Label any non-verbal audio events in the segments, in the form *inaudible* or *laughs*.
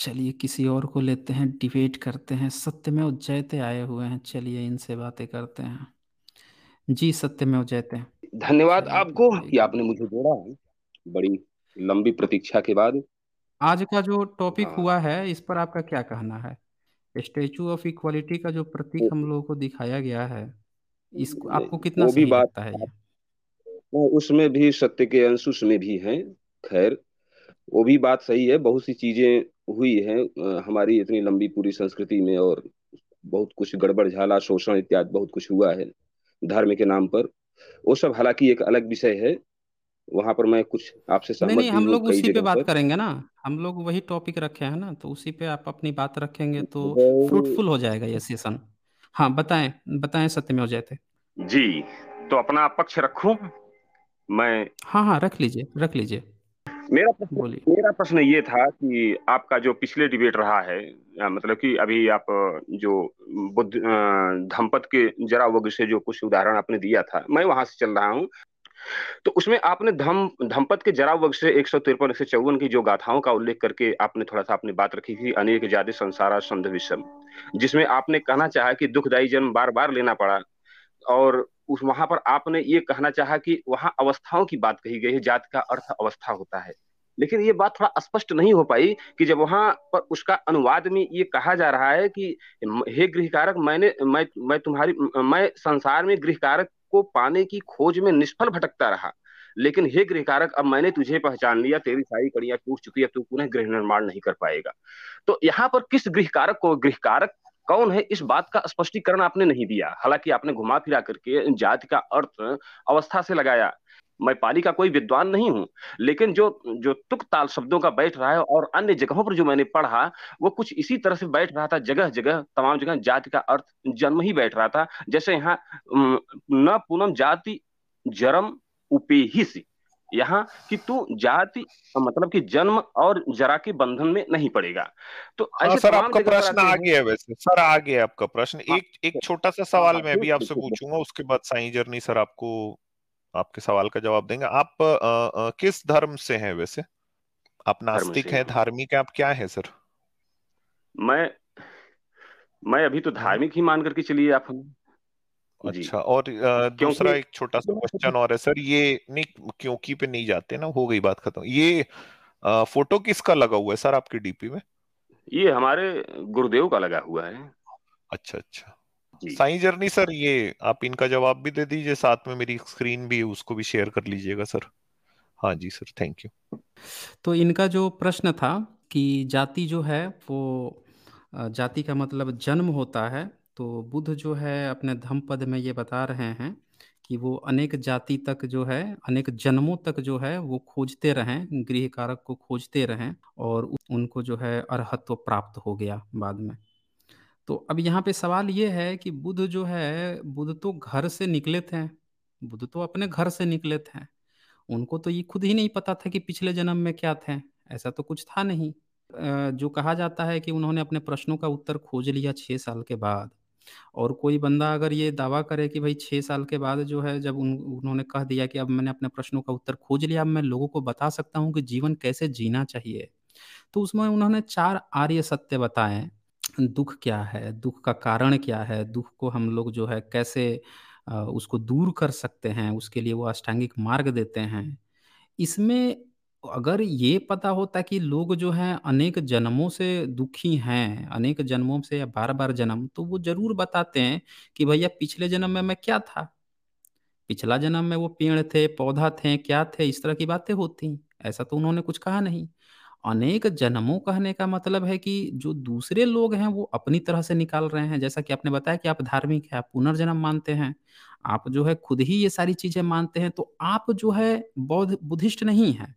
चलिए किसी और को लेते हैं डिबेट करते हैं सत्य में उज्जैते आए हुए हैं चलिए इनसे बातें करते हैं जी में उज्जैते धन्यवाद आपको कि आपने मुझे जोड़ा बड़ी लंबी प्रतीक्षा के बाद आज का जो टॉपिक हाँ। हुआ है इस पर आपका क्या कहना है स्टेचू ऑफ इक्वालिटी का जो प्रतीक हम लोगों को दिखाया गया है इसको आपको कितना सही लगता बात है उसमें भी सत्य के अंश उसमें भी है खैर वो भी बात सही है बहुत सी चीजें हुई है हमारी इतनी लंबी पूरी संस्कृति में और बहुत कुछ गड़बड़ झाला शोषण इत्यादि बहुत कुछ हुआ है धर्म के नाम पर वो सब हालांकि एक अलग विषय है वहां पर मैं कुछ आपसे नहीं, नहीं हम लोग उसी पे बात पर। करेंगे ना हम लोग वही टॉपिक रखे हैं ना तो उसी पे आप अपनी बात रखेंगे तो फ्रूटफुल तो हो जाएगा ये सेशन हाँ बताएं बताएं सत्य में हो जाते जी तो अपना पक्ष रखू मैं हाँ हाँ रख लीजिए रख लीजिए मेरा प्रश्न मेरा प्रश्न ये था कि आपका जो पिछले डिबेट रहा है मतलब कि अभी आप जो बुद्ध धमपत के जरा वग्र से जो कुछ उदाहरण आपने दिया था मैं वहां से चल रहा हूँ तो उसमें आपने धम धमपत के जरा वर्ग से एक सौ तिरपन एक सौ चौवन की जो गाथाओं का उल्लेख करके आपने थोड़ा सा अपनी बात रखी थी अनेक जाति संसारा संध विषम जिसमें आपने कहना चाहा कि दुखदायी जन्म बार बार लेना पड़ा और उस वहां पर आपने ये कहना चाहा कि वहां अवस्थाओं की बात कही गई है जात का अर्थ अवस्था होता है लेकिन ये बात थोड़ा स्पष्ट नहीं हो पाई कि जब वहां पर उसका अनुवाद में ये कहा जा रहा है कि हे गृह कारक मैंने मैं मैं तुम्हारी मैं संसार में गृह कारक को पाने की खोज में निष्फल भटकता रहा लेकिन हे गृह कारक अब मैंने तुझे पहचान लिया तेरी सारी कड़ियां टूट चुकी है तू पुनः गृह निर्माण नहीं कर पाएगा तो यहाँ पर किस गृह कारक को गृह कारक कौन है इस बात का स्पष्टीकरण आपने नहीं दिया हालांकि आपने घुमा फिरा करके जाति का अर्थ अवस्था से लगाया मैं पाली का कोई विद्वान नहीं हूं लेकिन जो जो तुक ताल शब्दों का बैठ रहा है और अन्य जगहों पर जो मैंने पढ़ा वो कुछ इसी तरह से बैठ रहा था जगह जगह तमाम जगह जाति का अर्थ जन्म ही बैठ रहा था जैसे यहाँ न पूनम जाति जरम उपेहिसी यहाँ कि तू जाति मतलब कि जन्म और जरा के बंधन में नहीं पड़ेगा तो हाँ, सर आपका प्रश्न आ गया है वैसे सर आ गया आपका प्रश्न हाँ, एक एक छोटा सा हाँ, सवाल हाँ, मैं भी आपसे पूछूंगा उसके बाद साई जर्नी सर आपको आपके सवाल का जवाब देंगे आप आ, आ, किस धर्म से हैं वैसे आप नास्तिक हैं तो। धार्मिक हैं आप क्या हैं सर मैं मैं अभी तो धार्मिक ही मान करके चलिए आप हम अच्छा और दूसरा एक छोटा सा क्वेश्चन और है सर ये नहीं क्योंकि पे नहीं जाते ना हो गई बात खत्म ये आ, फोटो किसका लगा हुआ है सर आपके डीपी में ये हमारे गुरुदेव का लगा हुआ है अच्छा अच्छा साई जर्नी सर ये आप इनका जवाब भी दे दीजिए साथ में मेरी स्क्रीन भी उसको भी शेयर कर लीजिएगा सर हाँ जी सर थैंक यू तो इनका जो प्रश्न था कि जाति जो है वो जाति का मतलब जन्म होता है तो बुद्ध जो है अपने धम पद में ये बता रहे हैं कि वो अनेक जाति तक जो है अनेक जन्मों तक जो है वो खोजते रहें गृह कारक को खोजते रहें और उनको जो है अर्हत्व प्राप्त हो गया बाद में तो अब यहाँ पे सवाल ये है कि बुद्ध जो है बुद्ध तो घर से निकले थे बुद्ध तो अपने घर से निकले थे उनको तो ये खुद ही नहीं पता था कि पिछले जन्म में क्या थे ऐसा तो कुछ था नहीं जो कहा जाता है कि उन्होंने अपने प्रश्नों का उत्तर खोज लिया छः साल के बाद और कोई बंदा अगर ये दावा करे कि भाई छः साल के बाद जो है जब उन उन्होंने कह दिया कि अब मैंने अपने प्रश्नों का उत्तर खोज लिया अब मैं लोगों को बता सकता हूँ कि जीवन कैसे जीना चाहिए तो उसमें उन्होंने चार आर्य सत्य बताए दुख क्या है दुख का कारण क्या है दुख को हम लोग जो है कैसे उसको दूर कर सकते हैं उसके लिए वो अष्टांगिक मार्ग देते हैं इसमें अगर ये पता होता कि लोग जो हैं अनेक जन्मों से दुखी हैं, अनेक जन्मों से या बार-बार जन्म, तो वो ज़रूर बताते हैं कि भैया पिछले जन्म में मैं क्या था? पिछला जन्म में वो पेड़ थे, पौधा थे, क्या थे? इस तरह की बातें होती। ऐसा तो उन्होंने कुछ कहा नहीं। अनेक जन्मों कहने का मतलब है कि जो दूसरे लोग हैं वो अपनी तरह से निकाल रहे हैं। जैसा कि आपने बताया कि आप धार्मिक है आप पुनर्जन्म मानते हैं, आप जो है खुद ही ये सारी चीज़ें मानते हैं, तो आप जो है बौद्ध बुद्धिस्ट नहीं है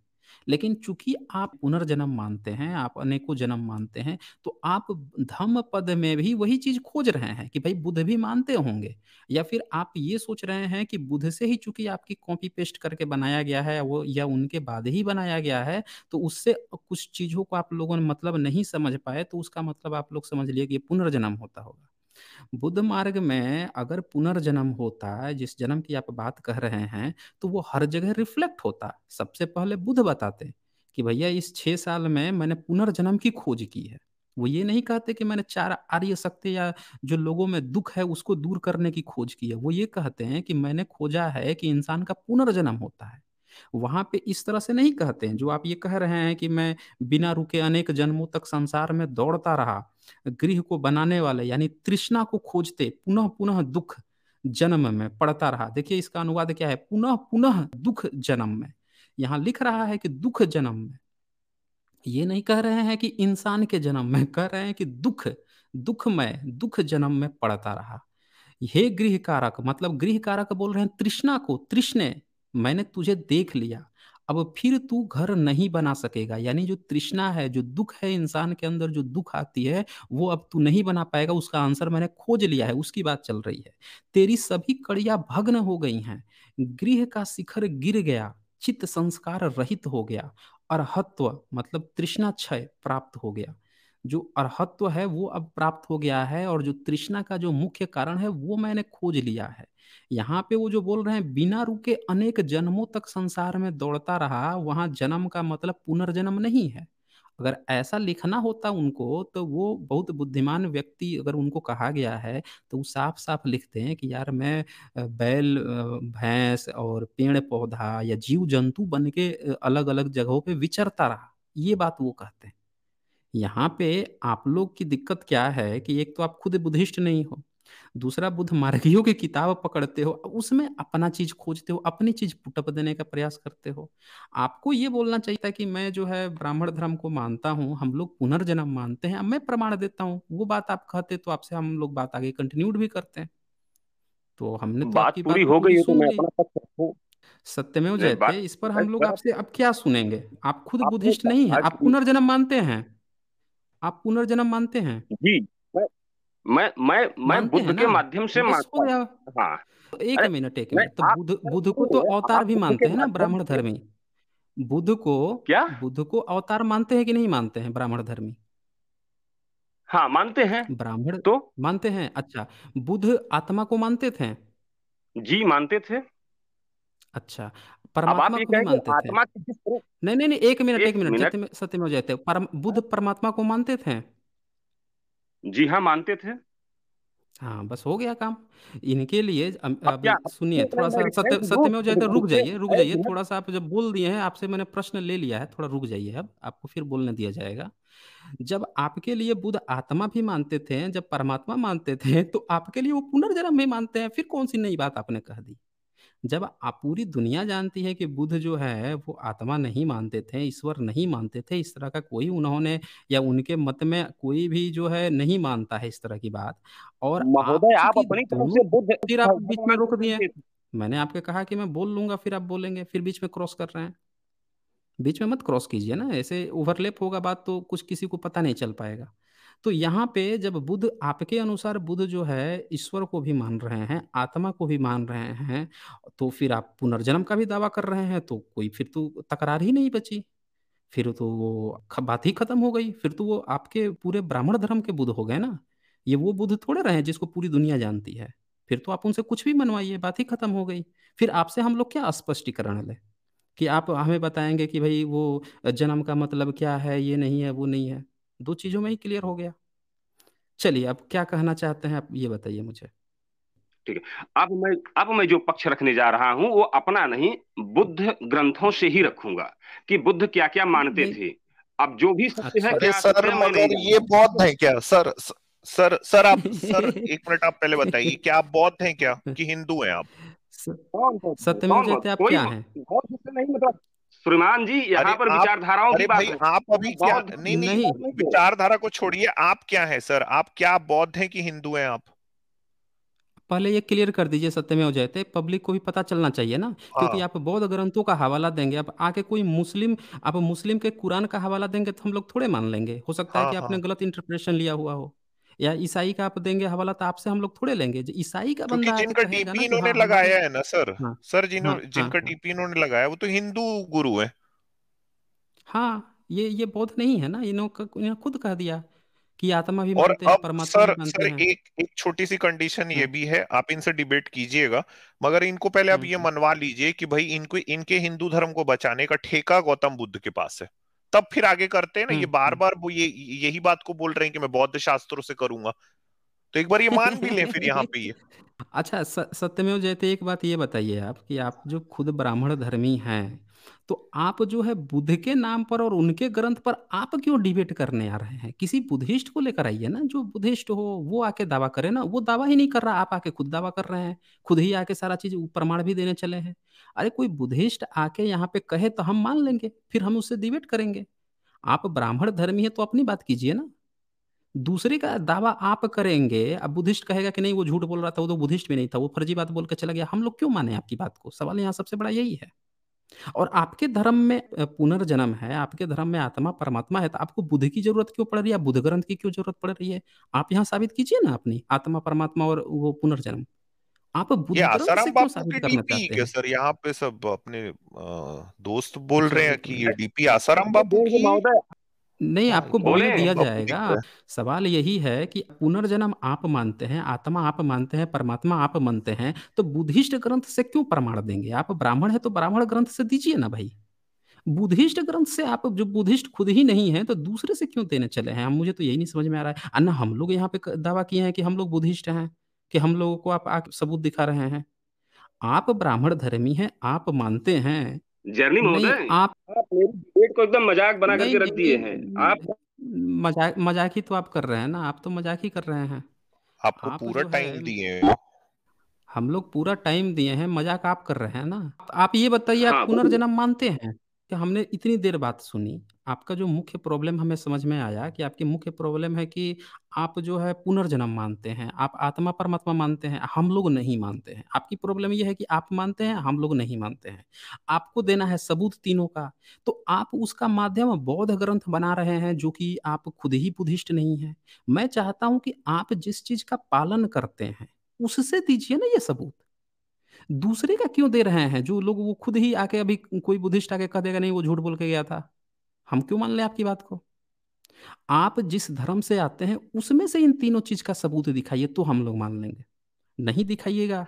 लेकिन चूंकि आप पुनर्जन्म मानते हैं आप अनेकों जन्म मानते हैं तो आप धम्म पद में भी वही चीज खोज रहे हैं कि भाई बुद्ध भी मानते होंगे या फिर आप ये सोच रहे हैं कि बुद्ध से ही चूंकि आपकी कॉपी पेस्ट करके बनाया गया है वो या उनके बाद ही बनाया गया है तो उससे कुछ चीजों को आप लोगों ने मतलब नहीं समझ पाए तो उसका मतलब आप लोग समझ लिए कि पुनर्जन्म होता होगा बुद्ध मार्ग में अगर पुनर्जन्म होता है जिस जन्म की आप बात कह रहे हैं तो वो हर जगह रिफ्लेक्ट होता सबसे पहले बुद्ध बताते कि भैया इस छह साल में मैंने पुनर्जन्म की खोज की है वो ये नहीं कहते कि मैंने चार आर्य सत्य या जो लोगों में दुख है उसको दूर करने की खोज की है वो ये कहते हैं कि मैंने खोजा है कि इंसान का पुनर्जन्म होता है वहां पे इस तरह से नहीं कहते हैं जो आप ये कह रहे हैं कि मैं बिना रुके अनेक जन्मों तक संसार में दौड़ता रहा गृह को बनाने वाले यानी तृष्णा को खोजते पुनः पुनः दुख जन्म में पड़ता रहा देखिए इसका अनुवाद क्या है पुनः पुनः दुख जन्म में यहाँ लिख रहा है कि दुख जन्म में ये नहीं कह रहे हैं कि इंसान के जन्म में कह रहे हैं कि दुख दुख में दुख जन्म में पड़ता रहा हे गृह कारक मतलब गृह कारक बोल रहे हैं तृष्णा को तृष्णे मैंने तुझे देख लिया अब फिर तू घर नहीं बना सकेगा यानी जो तृष्णा है जो दुख है इंसान के अंदर जो दुख आती है वो अब तू नहीं बना पाएगा उसका आंसर मैंने खोज लिया है उसकी बात चल रही है तेरी सभी कड़िया भग्न हो गई हैं गृह का शिखर गिर गया चित्त संस्कार रहित हो गया अरहत्व मतलब तृष्णा क्षय प्राप्त हो गया जो अर्हत्व है वो अब प्राप्त हो गया है और जो तृष्णा का जो मुख्य कारण है वो मैंने खोज लिया है यहाँ पे वो जो बोल रहे हैं बिना रुके अनेक जन्मों तक संसार में दौड़ता रहा वहां जन्म का मतलब पुनर्जन्म नहीं है अगर ऐसा लिखना होता उनको तो वो बहुत बुद्धिमान व्यक्ति अगर उनको कहा गया है तो वो साफ साफ लिखते हैं कि यार मैं बैल भैंस और पेड़ पौधा या जीव जंतु बन के अलग अलग जगहों पे विचरता रहा ये बात वो कहते हैं यहाँ पे आप लोग की दिक्कत क्या है कि एक तो आप खुद बुद्धिस्ट नहीं हो दूसरा बुद्ध मार्गियों की किताब पकड़ते हो उसमें अपना चीज खोजते हो अपनी चीज पुटअप देने का प्रयास करते हो आपको ये बोलना चाहिए था कि मैं जो है ब्राह्मण धर्म को मानता हूँ हम लोग पुनर्जन्म मानते हैं मैं प्रमाण देता हूँ वो बात आप कहते तो आपसे हम लोग बात आगे कंटिन्यूड भी करते हैं तो हमने तो बात पूरी बात हो गई तो सुन ली सत्य में जयते इस पर हम लोग आपसे अब क्या सुनेंगे आप खुद बुद्धिस्ट नहीं है आप पुनर्जन्म मानते हैं आप पुनर्जन्म मानते हैं जी मैं मैं मैं बुद्ध के माध्यम से तो मानता हाँ। एक मिनट एक मिनट तो बुद्ध बुद्ध को तो अवतार भी मानते हैं ना ब्राह्मण धर्मी बुद्ध को क्या बुद्ध को अवतार मानते हैं कि नहीं मानते हैं ब्राह्मण धर्मी हाँ मानते हैं ब्राह्मण तो मानते हैं अच्छा बुद्ध आत्मा को मानते थे जी मानते थे अच्छा परमात्मा को नहीं मानते थे नहीं नहीं नहीं एक मिनट एक मिनट सत्य सत्य में हो जाते परम बुद्ध परमात्मा को मानते थे जी हाँ मानते थे हाँ बस हो गया काम इनके लिए सुनिए *laughs* थोड़ा सा सत्य सत्य में हो जाए तो रुक जाइए रुक जाइए थोड़ा सा आप जब बोल दिए हैं आपसे मैंने प्रश्न ले लिया है थोड़ा रुक जाइए अब आपको फिर बोलने दिया जाएगा जब आपके लिए बुद्ध आत्मा भी मानते थे जब परमात्मा मानते थे तो आपके लिए वो पुनर्जन्म भी मानते हैं फिर कौन सी नई बात आपने कह दी जब आप पूरी दुनिया जानती है कि बुद्ध जो है वो आत्मा नहीं मानते थे, ईश्वर नहीं मानते थे, इस तरह का कोई उन्होंने या उनके मत में कोई भी जो है नहीं मानता है इस तरह की बात और आप, अपनी से बुद्ध फिर आप बीच में रोक दिए *laughs* मैंने आपके कहा कि मैं बोल लूंगा फिर आप बोलेंगे फिर बीच में क्रॉस कर रहे हैं बीच में मत क्रॉस कीजिए ना ऐसे ओवरलेप होगा बात तो कुछ किसी को पता नहीं चल पाएगा तो यहाँ पे जब बुद्ध आपके अनुसार बुद्ध जो है ईश्वर को भी मान रहे हैं आत्मा को भी मान रहे हैं तो फिर आप पुनर्जन्म का भी दावा कर रहे हैं तो कोई फिर तो तकरार ही नहीं बची फिर तो वो बात ही खत्म हो गई फिर तो वो आपके पूरे ब्राह्मण धर्म के बुद्ध हो गए ना ये वो बुद्ध थोड़े रहे हैं जिसको पूरी दुनिया जानती है फिर तो आप उनसे कुछ भी मनवाइए बात ही खत्म हो गई फिर आपसे हम लोग क्या स्पष्टीकरण लें कि आप हमें बताएंगे कि भाई वो जन्म का मतलब क्या है ये नहीं है वो नहीं है दो चीजों में ही क्लियर हो गया चलिए अब क्या कहना चाहते हैं आप ये बताइए मुझे ठीक है अब मैं अब मैं जो पक्ष रखने जा रहा हूं वो अपना नहीं बुद्ध ग्रंथों से ही रखूंगा कि बुद्ध क्या क्या मानते थे अब जो भी सत्य है क्या सर मगर ये बौद्ध है क्या सर सर सर आप *laughs* सर एक मिनट आप पहले बताइए क्या आप बौद्ध हैं क्या कि हिंदू हैं आप सत्यमेव जयते आप क्या हैं बौद्ध से नहीं मतलब श्रीमान जी यहाँ पर विचारधाराओं की बात आप अभी क्या नहीं नहीं विचारधारा को छोड़िए आप क्या है सर आप क्या बौद्ध हैं कि हिंदू हैं आप पहले ये क्लियर कर दीजिए सत्य में हो जाते तो। पब्लिक को भी पता चलना चाहिए ना क्योंकि हाँ। आप बौद्ध ग्रंथों का हवाला देंगे आप आके कोई मुस्लिम आप मुस्लिम के कुरान का हवाला देंगे तो हम लोग थोड़े मान लेंगे हो सकता है हाँ, कि आपने हाँ। गलत इंटरप्रिटेशन लिया हुआ हो या ईसाई का आप देंगे हवाला तो आपसे हम लोग थोड़े लेंगे ईसाई का बंदा जिनका डीपी तो हाँ, हाँ, हाँ, इन्होंने लगाया है ना सर सर जिनका डीपी इन्होंने लगाया वो तो हिंदू गुरु है हाँ ये ये बोध नहीं है ना इन्होंने खुद कह दिया कि आत्मा भी और अब परमात्मा सर सर हैं। एक एक छोटी सी कंडीशन ये भी है आप इनसे डिबेट कीजिएगा मगर इनको पहले आप ये मनवा लीजिए कि भाई इनको इनके हिंदू धर्म को बचाने का ठेका गौतम बुद्ध के पास है तब फिर आगे करते हैं ना ये हम्म, बार बार हम्म। वो ये यही बात को बोल रहे हैं कि मैं बौद्ध शास्त्रों से करूंगा तो एक बार ये मान भी लें फिर यहाँ पे ये *laughs* अच्छा सत्यमेव जयते एक बात ये बताइए आप कि आप जो खुद ब्राह्मण धर्मी हैं तो आप जो है बुद्ध के नाम पर और उनके ग्रंथ पर आप क्यों डिबेट करने आ रहे हैं किसी बुद्धिस्ट को लेकर आइए ना जो बुद्धिस्ट हो वो आके दावा करे ना वो दावा ही नहीं कर रहा आप आके खुद दावा कर रहे हैं खुद ही आके सारा चीज प्रमाण भी देने चले हैं अरे कोई बुद्धिस्ट आके यहाँ पे कहे तो हम मान लेंगे फिर हम उससे डिबेट करेंगे आप ब्राह्मण धर्मी है तो अपनी बात कीजिए ना दूसरे का दावा आप करेंगे अब बुद्धिस्ट कहेगा कि नहीं वो झूठ बोल रहा था वो तो बुद्धिस्ट भी नहीं था वो फर्जी बात बोल के चला गया हम लोग क्यों माने आपकी बात को सवाल यहाँ सबसे बड़ा यही है और आपके धर्म में पुनर्जन्म है, आपके धर्म में आत्मा परमात्मा है, तो आपको बुद्ध की ज़रूरत क्यों पड़ रही है? बुद्ध ग्रंथ की क्यों ज़रूरत पड़ रही है? आप यहाँ साबित कीजिए ना अपनी आत्मा, परमात्मा और वो पुनर्जन्म। आप बुद्ध ग्रंथ से क्यों साबित करना चाहते हैं? सर यहाँ पे सब अपने दोस्त बोल अच्छा, रहे हैं कि ये डीपी आसाराम बाबू की नहीं हाँ, आपको बोले बोलने दिया जाएगा सवाल यही है कि पुनर्जन्म आप मानते हैं आत्मा आप मानते हैं परमात्मा आप मानते हैं तो बुद्धिस्ट ग्रंथ से क्यों प्रमाण देंगे आप ब्राह्मण है तो ब्राह्मण ग्रंथ से दीजिए ना भाई बुद्धिस्ट ग्रंथ से आप जो बुद्धिस्ट खुद ही नहीं है तो दूसरे से क्यों देने चले हैं मुझे तो यही नहीं समझ में आ रहा है अन्ना हम लोग यहाँ पे दावा किए हैं कि हम लोग बुद्धिस्ट हैं कि हम लोगों को आप सबूत दिखा रहे हैं आप ब्राह्मण धर्मी हैं आप मानते हैं जर्नी महोदय आप आप मेरी डिबेट को एकदम मजाक बना करके रख दिए हैं आप मजाक मजाक ही तो आप कर रहे हैं ना आप तो मजाक ही कर रहे हैं आपको आप पूरा टाइम दिए हैं हम लोग पूरा टाइम दिए हैं मजाक आप कर रहे हैं ना आप ये बताइए आप हाँ। पुनर्जन्म मानते हैं कि हमने इतनी देर बात सुनी, आपका जो मुख्य प्रॉब्लम हमें समझ में आया कि आपकी मुख्य प्रॉब्लम है कि आप जो है पुनर्जन्म मानते हैं, आप आत्मा परमात्मा मानते हैं, हम लोग नहीं मानते हैं। आपकी प्रॉब्लम यह है कि आप मानते हैं, हम लोग नहीं मानते हैं। आपको देना है सबूत तीनों का, तो आप उसका माध्यम बौद्ध ग्रंथ बना रहे हैं जो कि आप खुद ही बुद्धिष्ट नहीं है मैं चाहता हूँ कि आप जिस चीज़ का पालन करते हैं, उससे दीजिए ना ये सबूत। दूसरे का क्यों दे रहे हैं जो लोग वो खुद ही आके अभी कोई बुद्धिस्ट आके कह देगा नहीं वो झूठ बोल के गया था हम क्यों मान लें आपकी बात को आप जिस धर्म से आते हैं उसमें से इन तीनों चीज का सबूत दिखाइए तो हम लोग मान लेंगे नहीं दिखाइएगा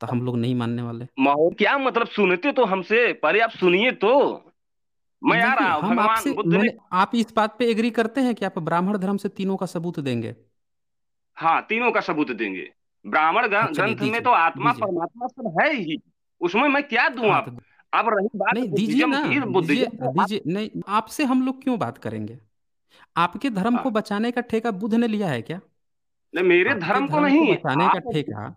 तो हम लोग नहीं मानने वाले क्या मतलब सुनते तो हमसे पर आप सुनिए तो मैं आ रहा हम आपसे आप इस बात पे एग्री करते हैं कि आप ब्राह्मण धर्म से तीनों का सबूत देंगे हाँ तीनों का सबूत देंगे ब्राह्मण अच्छा, ग्रंथ में तो आत्मा परमात्मा सब है ही उसमें मैं क्या दू हाँ, आप अब तो- रही बात नहीं तो दीजिए ना दीजिए नहीं आपसे हम लोग क्यों बात करेंगे आपके धर्म हाँ। को बचाने का ठेका बुद्ध ने लिया है क्या नहीं मेरे धर्म को नहीं बचाने का ठेका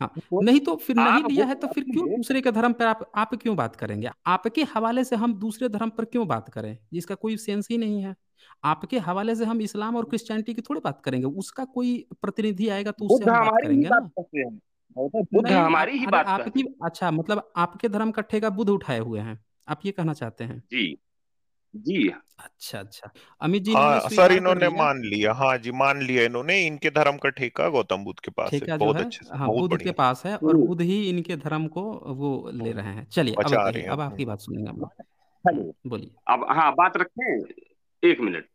हाँ, नहीं तो फिर नहीं लिया है तो फिर क्यों दूसरे के धर्म पर आप आप क्यों बात करेंगे आपके हवाले से हम दूसरे धर्म पर क्यों बात करें जिसका कोई सेंस ही नहीं है आपके हवाले से हम इस्लाम और क्रिश्चियनिटी की थोड़ी बात करेंगे उसका कोई प्रतिनिधि आएगा तो उससे हम बात करेंगे हमारी ही तो बात आपकी अच्छा मतलब आपके धर्म का ठेगा बुद्ध उठाए हुए हैं आप ये कहना चाहते हैं जी जी अच्छा अच्छा अमित जी हाँ सर इन्होंने मान लिया हाँ जी मान लिया इन्होंने इनके धर्म का ठेका गौतम बुद्ध के पास ठेका है बहुत है, अच्छा हाँ, बहुत बुद्ध के पास है और हम्म। बुद्ध ही इनके धर्म को वो ले हम्म। रहे हैं चलिए अब अब आपकी हम्म। बात सुनेंगे हम बोलिए अब हाँ बात रखें एक मिनट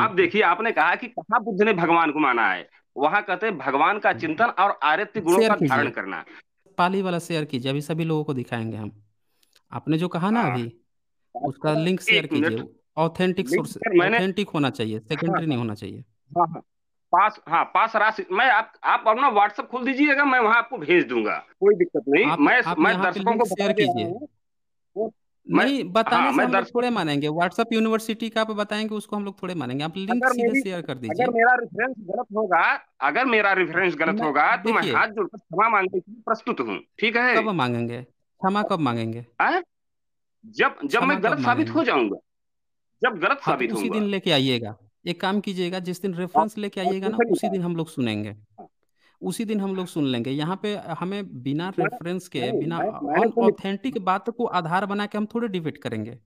आप देखिए आपने कहा कि कहा बुद्ध ने भगवान को माना है वहां कहते हैं भगवान का चिंतन और आरत्य गुणों का धारण करना पाली वाला शेयर कीजिए अभी सभी लोगों को दिखाएंगे हम आपने जो कहा ना हाँ। अभी उसका लिंक हाँ, शेयर कीजिए ऑथेंटिक सोर्स ऑथेंटिक होना चाहिए सेकेंडरी हाँ, नहीं हाँ। होना चाहिए हाँ, पास हाँ पास राशि मैं आप आप अपना व्हाट्सएप खोल दीजिएगा मैं वहाँ आपको भेज दूंगा कोई दिक्कत नहीं आप, मैं आप मैं दर्शकों को शेयर कीजिए नहीं बताने हाँ, से हम लोग थोड़े मानेंगे व्हाट्सएप यूनिवर्सिटी का आप बताएंगे उसको हम लोग थोड़े मानेंगे आप लिंक सीधे शेयर कर दीजिए अगर मेरा रेफरेंस गलत होगा अगर मेरा रेफरेंस गलत होगा तो मैं हाथ जोड़कर क्षमा मांगने के लिए प्रस्तुत हूँ ठीक है कब मांगेंगे क्षमा कब मांगेंगे जब जब मैं गलत साबित हो जाऊंगा जब गलत हाँ, साबित उसी दिन लेके आइएगा एक काम कीजिएगा जिस दिन रेफरेंस हाँ, लेके हाँ, आइएगा ना उसी दिन हम लोग सुनेंगे उसी दिन हम लोग सुन लेंगे यहाँ पे हमें बिना रेफरेंस के बिना ऑथेंटिक तो बात को आधार बना के हम थोड़े डिबेट करेंगे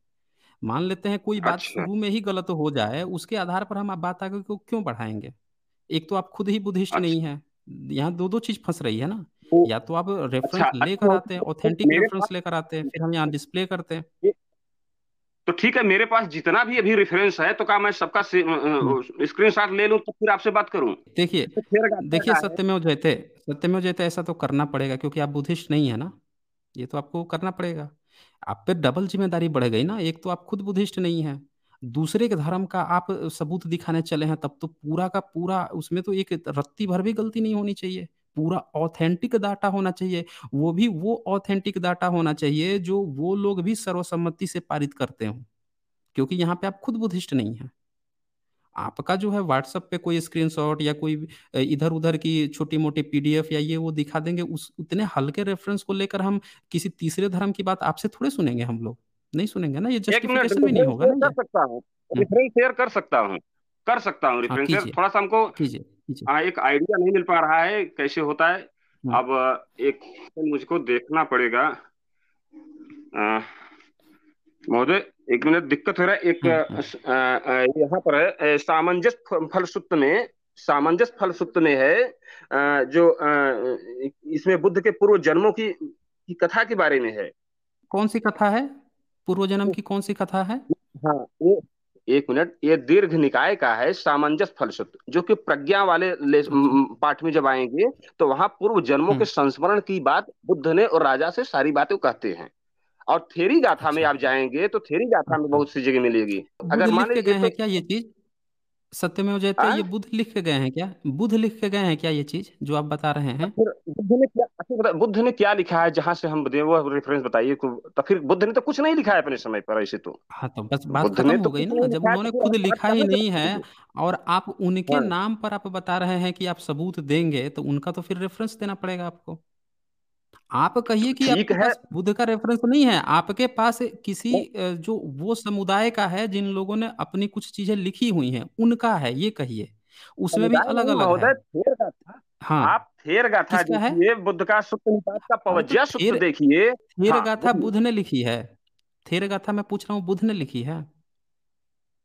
मान लेते हैं कोई बात अच्छा। शुरू में ही गलत हो जाए उसके आधार पर हम आप बात आगे को क्यों बढ़ाएंगे एक तो आप खुद ही बुद्धिस्ट अच्छा। नहीं है यहाँ दो दो चीज फंस रही है ना या तो आप रेफरेंस अच्छा, लेकर अच्छा, आते हैं ऑथेंटिक तो रेफरेंस लेकर आते हैं फिर हम यहाँ डिस्प्ले करते हैं तो ठीक है मेरे पास जितना भी अभी रेफरेंस है तो क्या मैं सबका स्क्रीनशॉट हम्म। ले लूं तो फिर आपसे बात करूं देखिए तो देखिए सत्यमेव जयते सत्यमेव जयते ऐसा तो करना पड़ेगा क्योंकि आप बुद्धिस्ट नहीं है ना ये तो आपको करना पड़ेगा आप पे डबल जिम्मेदारी बढ़ गई ना एक तो आप खुद बुद्धिस्ट नहीं है दूसरे के धर्म का आप सबूत दिखाने चले हैं तब तो पूरा का पूरा उसमें तो एक रत्ती भर भी गलती नहीं होनी चाहिए पूरा ऑथेंटिक डाटा होना चाहिए वो भी वो ऑथेंटिक डाटा होना चाहिए जो वो लोग भी सर्वसम्मति से पारित करते हो क्योंकि यहाँ पे आप खुद बुद्धिस्ट नहीं है आपका जो है व्हाट्सएप पे कोई स्क्रीनशॉट या कोई इधर उधर की छोटी मोटी पीडीएफ या ये वो दिखा देंगे उस उतने हल्के रेफरेंस को लेकर हम किसी तीसरे धर्म की बात आपसे थोड़े सुनेंगे हम लोग नहीं सुनेंगे ना ये जस्टिफिकेशन भी नहीं होगा ना कर सकता हूँ रेफरेंस हाँ। शेयर कर सकता हूँ कर सकता हूँ रेफरेंस हाँ, थोड़ा सा हमको हाँ एक आइडिया नहीं मिल पा रहा है कैसे होता है हाँ। अब एक तो मुझको देखना पड़ेगा महोदय एक मिनट दिक्कत हो रहा है एक हाँ, हाँ। यहाँ पर है सामंजस्य फलसूत्र में सामंजस्य फलसूत्र में है जो इसमें बुद्ध के पूर्व जन्मों की, की कथा के बारे में है कौन सी कथा है पूर्व जन्म की कौन सी कथा है हाँ वो एक मिनट ये दीर्घ निकाय का है सामंजस्य फलसूत्र जो कि प्रज्ञा वाले अच्छा। पाठ में जब आएंगे तो वहां पूर्व जन्मों के हम्म। संस्मरण की बात बुद्ध ने और राजा से सारी बातें कहते हैं और थेरी गाथा में अच्छा। आप जाएंगे तो थेरी गाथा में बहुत सी जगह मिलेगी अगर मान लीजिए तो... क्या ये चीज सत्य में जयते तो हाँ? ये बुद्ध लिख के गए हैं क्या बुद्ध लिख के गए हैं क्या ये चीज जो आप बता रहे हैं बुद्ध ने क्या बुद्ध ने क्या लिखा है जहां से हम वो रेफरेंस बताइए तो फिर बुद्ध ने तो कुछ नहीं लिखा है अपने समय पर ऐसे तो हाँ तो बस बात खत्म हो तो गई ना जब उन्होंने तो खुद लिखा ही तो नहीं है और आप उनके हाँ। नाम पर आप बता रहे हैं कि आप सबूत देंगे तो उनका तो फिर रेफरेंस देना पड़ेगा आपको आप कहिए कि आपके पास बुद्ध का रेफरेंस नहीं है आपके पास किसी जो वो समुदाय का है जिन लोगों ने अपनी कुछ चीजें लिखी हुई हैं उनका है ये कहिए उसमें भी अलग अलग है हाँ आप थेर गाथा देखिए बुद्ध का सुप्त निपात का पवज्या अच्छा, सुप्त देखिए थेर हाँ। गाथा बुद्ध ने लिखी है थेर गाथा मैं पूछ रहा हूँ बुद्ध ने लिखी है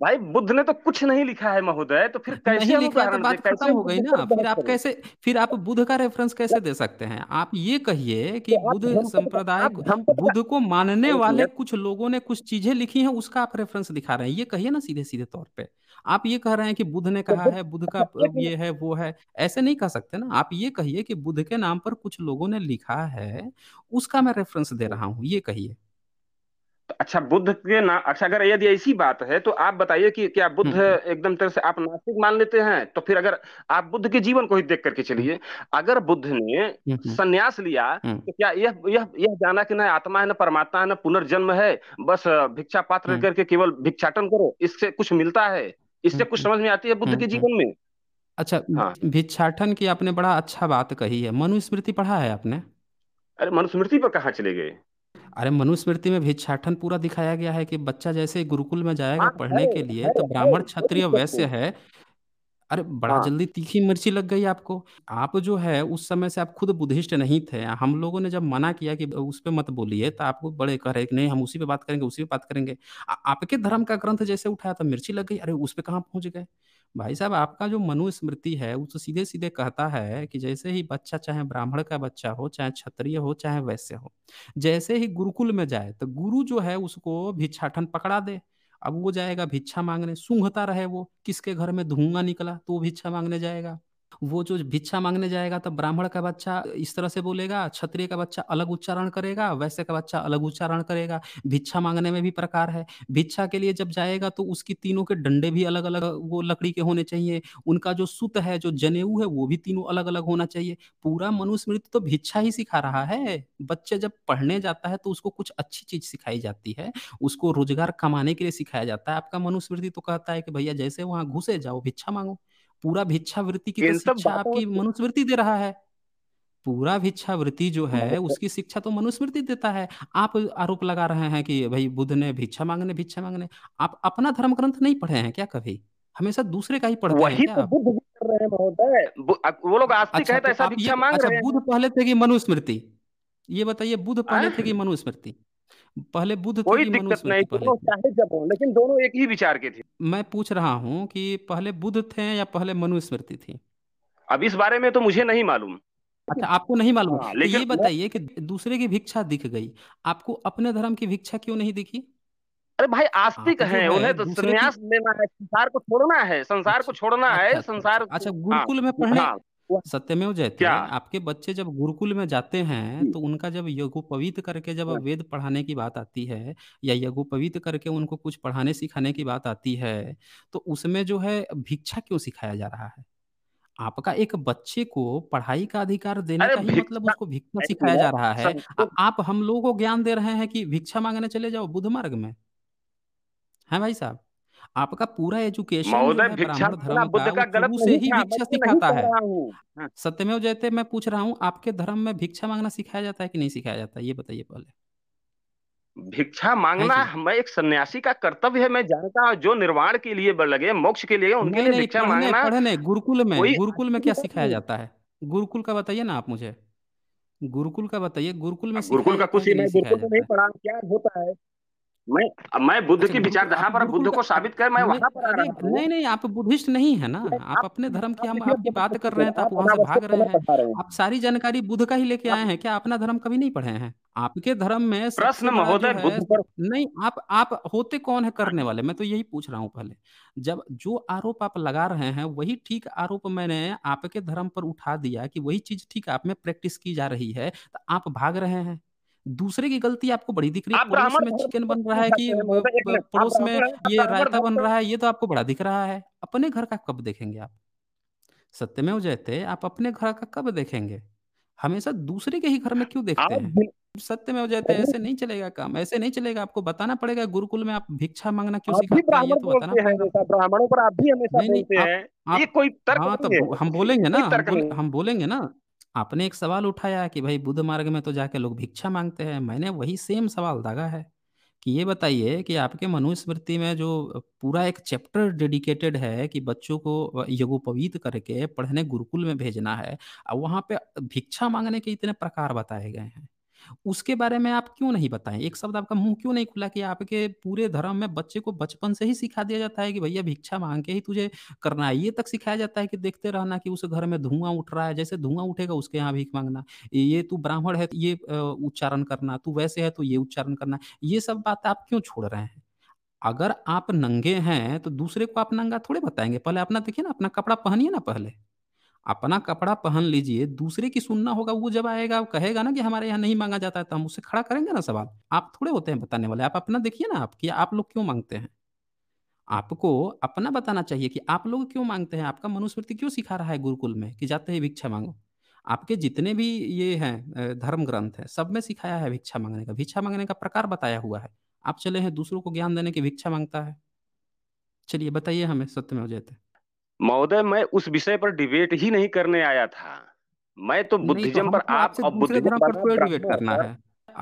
भाई बुद्ध ने तो कुछ नहीं लिखा है महोदय तो फिर कैसे नहीं लिखा तो बात खत्म हो गई ना तो फिर आप कैसे फिर आप बुद्ध का रेफरेंस कैसे दे सकते हैं आप ये कहिए कि तो बुद्ध संप्रदाय बुद्ध को मानने वाले कुछ लोगों ने कुछ चीजें लिखी हैं उसका आप रेफरेंस दिखा रहे हैं ये कहिए ना सीधे सीधे तौर पर आप ये कह रहे हैं कि बुद्ध ने तो कहा है बुद्ध का ये है वो है ऐसे नहीं कह सकते ना आप ये कहिए कि बुद्ध के नाम पर कुछ लोगों ने लिखा है उसका मैं रेफरेंस दे रहा हूँ ये कहिए अच्छा बुद्ध के ना अच्छा अगर यदि ऐसी बात है तो आप बताइए कि क्या बुद्ध हम्म, हम्म। एकदम तरह से आप नास्तिक मान लेते हैं तो फिर अगर आप बुद्ध के जीवन को ही देख करके हम्म। चलिए अगर बुद्ध ने संन्यास लिया तो क्या यह यह यह जाना कि ना आत्मा है ना परमात्मा है ना पुनर्जन्म है बस भिक्षा पात्र करके केवल भिक्षाटन करो इससे कुछ मिलता है इससे कुछ समझ में आती है बुद्ध के जीवन में अच्छा हाँ भिक्षाटन की आपने बड़ा अच्छा बात कही है मनुस्मृति पढ़ा है आपने अरे मनुस्मृति पर कहाँ चले गए अरे मनुस्मृति में भिक्षाठन पूरा दिखाया गया है कि बच्चा जैसे गुरुकुल में जाएगा हाँ, पढ़ने के लिए तो ब्राह्मण क्षत्रिय वैश्य है अरे बड़ा हाँ जल्दी तीखी मिर्ची लग गई आपको आप जो है उस समय से आप खुद बुद्धिस्ट नहीं थे हम लोगों ने जब मना किया कि उस पर मत बोलिए तो आपको बड़े कह रहे कि नहीं हम उसी पे बात करेंगे उसी पे बात करेंगे आ, आपके धर्म का ग्रंथ जैसे उठाया तो मिर्ची लग गई अरे उस पर कहाँ पहुंच गए भाई साहब आपका जो मनुस्मृति है वो तो सीधे सीधे कहता है कि जैसे ही बच्चा चाहे ब्राह्मण का बच्चा हो चाहे क्षत्रिय हो चाहे वैश्य हो जैसे ही गुरुकुल में जाए तो गुरु जो है उसको भिक्षाटन पकड़ा दे अब वो जाएगा भिक्षा मांगने सूंघता रहे वो किसके घर में धुआं निकला तो वो भिक्षा मांगने जाएगा वो जो भिक्षा मांगने जाएगा तो ब्राह्मण का बच्चा इस तरह से बोलेगा क्षत्रिय का बच्चा अलग उच्चारण करेगा वैश्य का बच्चा अलग उच्चारण करेगा भिक्षा मांगने में भी प्रकार है भिक्षा के लिए जब जाएगा तो उसकी तीनों के डंडे भी अलग अलग वो लकड़ी के होने चाहिए उनका जो सुत है जो जनेऊ है वो भी तीनों अलग अलग होना चाहिए पूरा मनुस्मृति तो भिक्षा ही सिखा रहा है बच्चे जब पढ़ने जाता है तो उसको कुछ अच्छी चीज सिखाई जाती है उसको रोजगार कमाने के लिए सिखाया जाता है आपका मनुस्मृति तो कहता है कि भैया जैसे वहां घुसे जाओ भिक्षा मांगो पूरा भिक्षावृत्ति की तो शिक्षा आपकी मनुस्मृति दे रहा है पूरा भिक्षावृत्ति जो है उसकी शिक्षा तो मनुस्मृति देता है आप आरोप लगा रहे हैं कि भाई बुद्ध ने भिक्षा मांगने भिक्षा मांगने आप अपना धर्म ग्रंथ नहीं पढ़े हैं क्या कभी हमेशा दूसरे का ही पढ़ते वही हैं क्या? तो बुद्ध कर रहे हैं वो लोग आस्तिक अच्छा, है तो, तो ऐसा भिक्षा मांग अच्छा, रहे हैं बुद्ध पहले थे कि मनुस्मृति ये बताइए बुद्ध पहले हाँ। थे कि मनुस्मृति पहले बुद्ध कोई दिक्कत नहीं तो दोनों चाहे जब हो लेकिन दोनों एक ही विचार के थे मैं पूछ रहा हूँ कि पहले बुद्ध थे या पहले मनुस्मृति थी अब इस बारे में तो मुझे नहीं मालूम अच्छा आपको नहीं मालूम हाँ, तो लेकिन ये बताइए कि दूसरे की भिक्षा दिख गई आपको अपने धर्म की भिक्षा क्यों नहीं दिखी अरे भाई हाँ, आस्तिक हाँ, तो है उन्हें तो संन्यास लेना है संसार को छोड़ना है संसार को अच्छा, छोड़ना है अच्छा, संसार अच्छा हाँ, गुरुकुल में हाँ। पढ़ने सत्यमेव जयते आपके बच्चे जब गुरुकुल में जाते हैं तो उनका जब यज्ञोपवीत करके जब वेद पढ़ाने की बात आती है या यज्ञोपवीत करके उनको कुछ पढ़ाने सिखाने की बात आती है तो उसमें जो है भिक्षा क्यों सिखाया जा रहा है आपका एक बच्चे को पढ़ाई का अधिकार देने का ही मतलब उसको भिक्षा सिखाया जा रहा है आप हम लोगों को ज्ञान दे रहे हैं कि भिक्षा मांगने चले जाओ बुध मार्ग में है भाई साहब आपका पूरा एजुकेशन ब्राह्मण धर्म से ही भिक्षा तो सिखाता है हाँ। सत्यमेव जयते मैं पूछ रहा हूँ आपके धर्म में भिक्षा मांगना सिखाया जाता है कि नहीं सिखाया जाता ये बताइए पहले भिक्षा मांगना मैं एक सन्यासी का कर्तव्य है मैं जानता हूँ जो निर्वाण के लिए लगे मोक्ष के लिए उनके लिए भिक्षा मांगना पढ़ने गुरुकुल में गुरुकुल में क्या सिखाया जाता है गुरुकुल का बताइए ना आप मुझे गुरुकुल का बताइए गुरुकुल में गुरुकुल का कुछ नहीं पढ़ा क्या होता है मैं मैं बुद्ध अच्छा, की विचारधारा पर बुद्ध को साबित कर मैं वहां पर आ रहा नहीं नहीं आप बुद्धिस्ट नहीं है ना आप अपने धर्म की हम आपकी बात कर रहे हैं तो आप वहां से भाग रहे हैं आप सारी जानकारी बुद्ध का ही लेके आए हैं क्या अपना धर्म कभी नहीं पढ़े हैं आपके धर्म में प्रश्न महोदय बुद्ध पर नहीं आप आप होते कौन है करने वाले मैं तो यही पूछ रहा हूँ पहले जब जो आरोप आप लगा रहे हैं वही ठीक आरोप मैंने आपके धर्म पर उठा दिया कि वही चीज ठीक आप में प्रैक्टिस की जा रही है तो आप भाग रहे हैं दूसरे की गलती आपको बड़ी दिख रही है में चिकन बन रहा है कि पड़ोस में ये रायता बन रहा है ये तो आपको बड़ा दिख रहा है अपने घर का कब देखेंगे आप सत्य में जयते आप अपने घर का कब देखेंगे हमेशा दूसरे के ही घर में क्यों देखते हैं सत्य में हो जाते हैं ऐसे नहीं चलेगा काम ऐसे नहीं चलेगा आपको बताना पड़ेगा गुरुकुल में आप भिक्षा मांगना क्यों सीखा ये तो बताना ब्राह्मणों पर आप भी हमेशा नहीं नहीं आप, आप, ये कोई तर्क हाँ तो हम बोलेंगे ना हम बोलेंगे ना आपने एक सवाल उठाया कि भाई बुद्ध मार्ग में तो जाके लोग भिक्षा मांगते हैं मैंने वही सेम सवाल दागा है कि ये बताइए कि आपके मनुस्मृति में जो पूरा एक चैप्टर डेडिकेटेड है कि बच्चों को यज्ञोपवीत करके पढ़ने गुरुकुल में भेजना है और वहाँ पे भिक्षा मांगने के इतने प्रकार बताए गए हैं उसके बारे में आप क्यों नहीं बताएं एक शब्द आपका मुंह क्यों नहीं खुला कि आपके पूरे धर्म में बच्चे को बचपन से ही सिखा दिया जाता है कि भैया भिक्षा मांग के ही तुझे करना है ये तक सिखाया जाता है कि देखते रहना कि उस घर में धुआं उठ रहा है जैसे धुआं उठेगा उसके यहाँ भीख मांगना ये तू ब्राह्मण है ये उच्चारण करना तू वैसे है तो ये उच्चारण करना ये सब बात आप क्यों छोड़ रहे हैं अगर आप नंगे हैं तो दूसरे को आप नंगा थोड़े बताएंगे पहले अपना देखिए ना अपना कपड़ा पहनिए ना पहले अपना कपड़ा पहन लीजिए दूसरे की सुनना होगा वो जब आएगा वो कहेगा ना कि हमारे यहाँ नहीं मांगा जाता है तो हम उसे खड़ा करेंगे ना सवाल आप थोड़े होते हैं बताने वाले आप अपना देखिए ना आप कि आप लोग क्यों मांगते हैं आपको अपना बताना चाहिए कि आप लोग क्यों मांगते हैं आपका मनुस्मृति क्यों सिखा रहा है गुरुकुल में कि जाते हैं भिक्षा मांगो आपके जितने भी ये हैं धर्म ग्रंथ है सब में सिखाया है भिक्षा मांगने का भिक्षा मांगने का प्रकार बताया हुआ है आप चले हैं दूसरों को ज्ञान देने की भिक्षा मांगता है चलिए बताइए हमें सत्य में हो जाते हैं महोदय मैं उस विषय पर डिबेट ही नहीं करने आया था मैं तो, तो बुद्धिज्म पर तो आप और बुद्धिज्म पर डिबेट करना है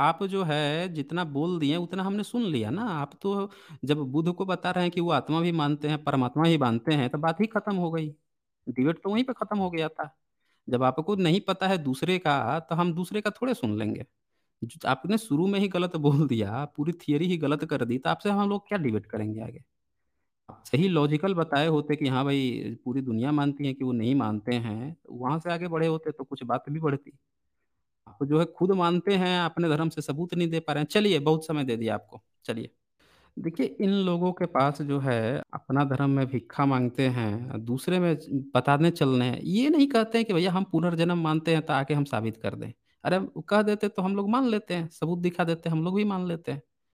आप जो है जितना बोल दिए उतना हमने सुन लिया ना आप तो जब बुद्ध को बता रहे हैं कि वो आत्मा भी मानते हैं परमात्मा ही मानते हैं तो बात ही खत्म हो गई डिबेट तो वहीं पे खत्म हो गया था जब आपको नहीं पता है दूसरे का तो हम दूसरे का थोड़े सुन लेंगे आपने शुरू में ही गलत बोल दिया पूरी थियोरी ही गलत कर दी तो आपसे हम लोग क्या डिबेट करेंगे आगे सही लॉजिकल बताए होते कि हाँ भाई पूरी दुनिया मानती है कि वो नहीं मानते हैं तो वहां से आगे बढ़े होते तो कुछ बात भी बढ़ती आप जो है खुद मानते हैं अपने धर्म से सबूत नहीं दे पा रहे हैं चलिए बहुत समय दे दिया आपको चलिए देखिए इन लोगों के पास जो है अपना धर्म में भिक्षा मांगते हैं दूसरे में बताने चलने हैं ये नहीं कहते हैं कि भैया हम पुनर्जन्म मानते हैं ताकि तो हम साबित कर दें अरे कह देते तो हम लोग मान लेते हैं सबूत दिखा देते हैं हम लोग भी मान लेते हैं